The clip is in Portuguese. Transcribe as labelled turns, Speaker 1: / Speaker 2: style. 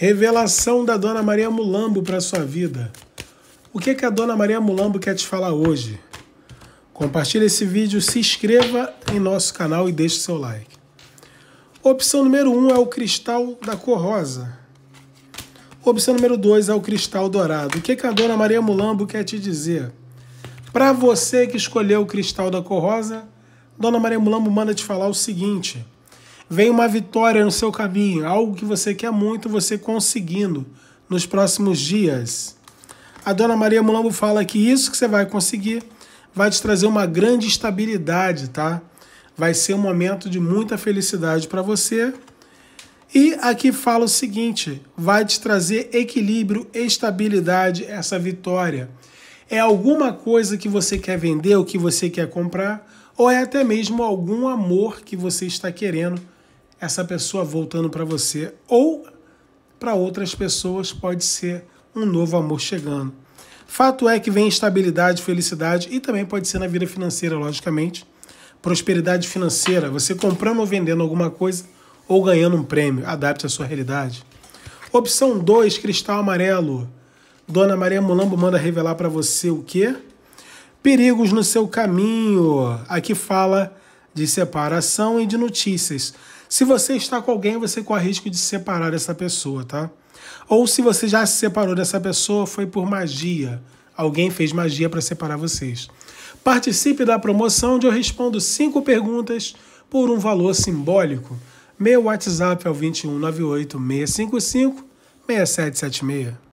Speaker 1: Revelação da Dona Maria Mulambo para sua vida. O que, que a Dona Maria Mulambo quer te falar hoje? Compartilhe esse vídeo, se inscreva em nosso canal e deixe seu like. Opção número 1 um é o cristal da cor rosa. Opção número 2 é o cristal dourado. O que, que a Dona Maria Mulambo quer te dizer? Para você que escolheu o cristal da cor rosa, Dona Maria Mulambo manda te falar o seguinte. Vem uma vitória no seu caminho, algo que você quer muito, você conseguindo nos próximos dias. A dona Maria Mulambo fala que isso que você vai conseguir vai te trazer uma grande estabilidade, tá? Vai ser um momento de muita felicidade para você. E aqui fala o seguinte: vai te trazer equilíbrio, estabilidade, essa vitória. É alguma coisa que você quer vender ou que você quer comprar, ou é até mesmo algum amor que você está querendo essa pessoa voltando para você ou para outras pessoas pode ser um novo amor chegando. Fato é que vem estabilidade, felicidade e também pode ser na vida financeira, logicamente. Prosperidade financeira, você comprando ou vendendo alguma coisa ou ganhando um prêmio, adapte à sua realidade. Opção 2, cristal amarelo. Dona Maria Mulambo manda revelar para você o quê? Perigos no seu caminho. Aqui fala de separação e de notícias. Se você está com alguém, você corre risco de separar essa pessoa, tá? Ou se você já se separou dessa pessoa, foi por magia. Alguém fez magia para separar vocês. Participe da promoção onde eu respondo cinco perguntas por um valor simbólico. Meu WhatsApp é o 2198 655 6776.